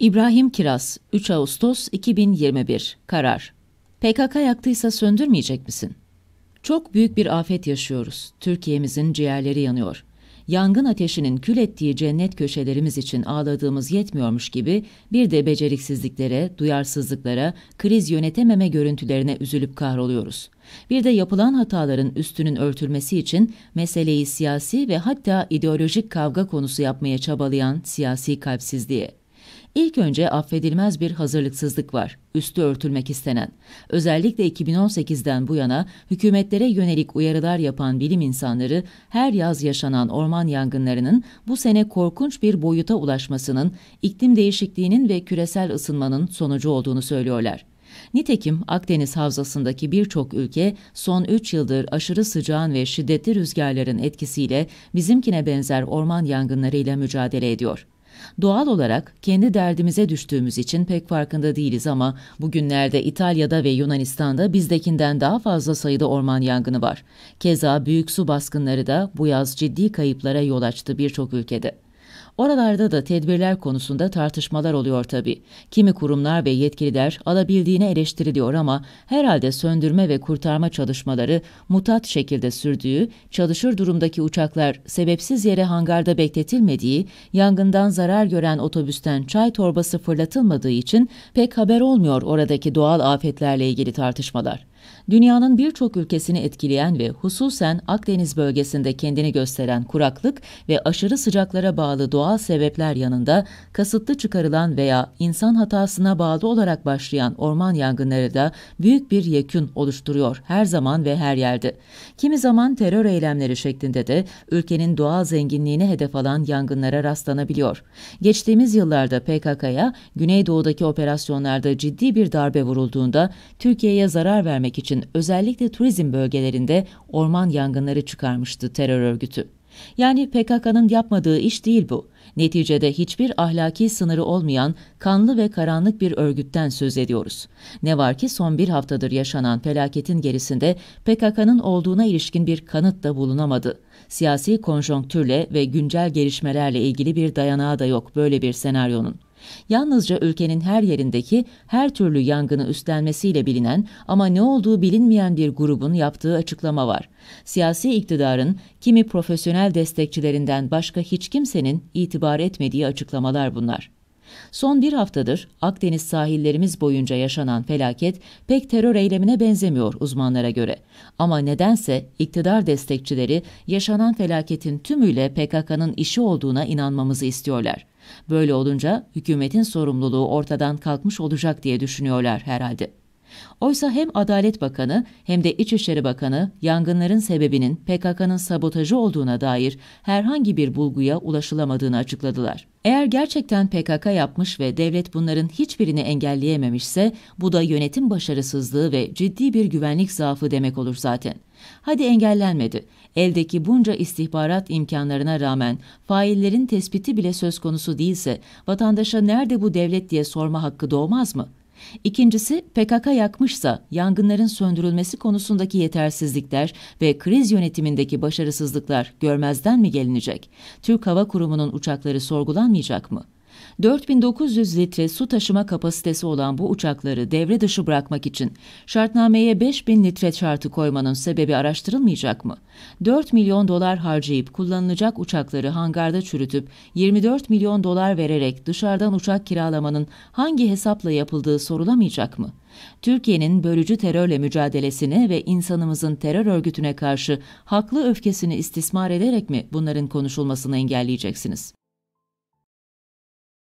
İbrahim Kiraz, 3 Ağustos 2021 Karar PKK yaktıysa söndürmeyecek misin? Çok büyük bir afet yaşıyoruz. Türkiye'mizin ciğerleri yanıyor. Yangın ateşinin kül ettiği cennet köşelerimiz için ağladığımız yetmiyormuş gibi bir de beceriksizliklere, duyarsızlıklara, kriz yönetememe görüntülerine üzülüp kahroluyoruz. Bir de yapılan hataların üstünün örtülmesi için meseleyi siyasi ve hatta ideolojik kavga konusu yapmaya çabalayan siyasi kalpsizliğe. İlk önce affedilmez bir hazırlıksızlık var, üstü örtülmek istenen. Özellikle 2018'den bu yana hükümetlere yönelik uyarılar yapan bilim insanları her yaz yaşanan orman yangınlarının bu sene korkunç bir boyuta ulaşmasının, iklim değişikliğinin ve küresel ısınmanın sonucu olduğunu söylüyorlar. Nitekim Akdeniz Havzası'ndaki birçok ülke son 3 yıldır aşırı sıcağın ve şiddetli rüzgarların etkisiyle bizimkine benzer orman yangınlarıyla mücadele ediyor. Doğal olarak kendi derdimize düştüğümüz için pek farkında değiliz ama bugünlerde İtalya'da ve Yunanistan'da bizdekinden daha fazla sayıda orman yangını var. Keza büyük su baskınları da bu yaz ciddi kayıplara yol açtı birçok ülkede. Oralarda da tedbirler konusunda tartışmalar oluyor tabii. Kimi kurumlar ve yetkililer alabildiğine eleştiriliyor ama herhalde söndürme ve kurtarma çalışmaları mutat şekilde sürdüğü, çalışır durumdaki uçaklar sebepsiz yere hangarda bekletilmediği, yangından zarar gören otobüsten çay torbası fırlatılmadığı için pek haber olmuyor oradaki doğal afetlerle ilgili tartışmalar. Dünyanın birçok ülkesini etkileyen ve hususen Akdeniz bölgesinde kendini gösteren kuraklık ve aşırı sıcaklara bağlı doğal sebepler yanında kasıtlı çıkarılan veya insan hatasına bağlı olarak başlayan orman yangınları da büyük bir yekün oluşturuyor her zaman ve her yerde. Kimi zaman terör eylemleri şeklinde de ülkenin doğal zenginliğini hedef alan yangınlara rastlanabiliyor. Geçtiğimiz yıllarda PKK'ya Güneydoğu'daki operasyonlarda ciddi bir darbe vurulduğunda Türkiye'ye zarar vermek önlemek için özellikle turizm bölgelerinde orman yangınları çıkarmıştı terör örgütü. Yani PKK'nın yapmadığı iş değil bu. Neticede hiçbir ahlaki sınırı olmayan kanlı ve karanlık bir örgütten söz ediyoruz. Ne var ki son bir haftadır yaşanan felaketin gerisinde PKK'nın olduğuna ilişkin bir kanıt da bulunamadı. Siyasi konjonktürle ve güncel gelişmelerle ilgili bir dayanağı da yok böyle bir senaryonun. Yalnızca ülkenin her yerindeki her türlü yangını üstlenmesiyle bilinen ama ne olduğu bilinmeyen bir grubun yaptığı açıklama var. Siyasi iktidarın kimi profesyonel destekçilerinden başka hiç kimsenin itibar etmediği açıklamalar bunlar. Son bir haftadır Akdeniz sahillerimiz boyunca yaşanan felaket pek terör eylemine benzemiyor uzmanlara göre. Ama nedense iktidar destekçileri yaşanan felaketin tümüyle PKK'nın işi olduğuna inanmamızı istiyorlar. Böyle olunca hükümetin sorumluluğu ortadan kalkmış olacak diye düşünüyorlar herhalde. Oysa hem Adalet Bakanı hem de İçişleri Bakanı yangınların sebebinin PKK'nın sabotajı olduğuna dair herhangi bir bulguya ulaşılamadığını açıkladılar. Eğer gerçekten PKK yapmış ve devlet bunların hiçbirini engelleyememişse bu da yönetim başarısızlığı ve ciddi bir güvenlik zaafı demek olur zaten. Hadi engellenmedi. Eldeki bunca istihbarat imkanlarına rağmen faillerin tespiti bile söz konusu değilse vatandaşa nerede bu devlet diye sorma hakkı doğmaz mı? İkincisi PKK yakmışsa yangınların söndürülmesi konusundaki yetersizlikler ve kriz yönetimindeki başarısızlıklar görmezden mi gelinecek? Türk Hava Kurumu'nun uçakları sorgulanmayacak mı? 4900 litre su taşıma kapasitesi olan bu uçakları devre dışı bırakmak için şartnameye 5000 litre şartı koymanın sebebi araştırılmayacak mı? 4 milyon dolar harcayıp kullanılacak uçakları hangarda çürütüp 24 milyon dolar vererek dışarıdan uçak kiralamanın hangi hesapla yapıldığı sorulamayacak mı? Türkiye'nin bölücü terörle mücadelesini ve insanımızın terör örgütüne karşı haklı öfkesini istismar ederek mi bunların konuşulmasını engelleyeceksiniz?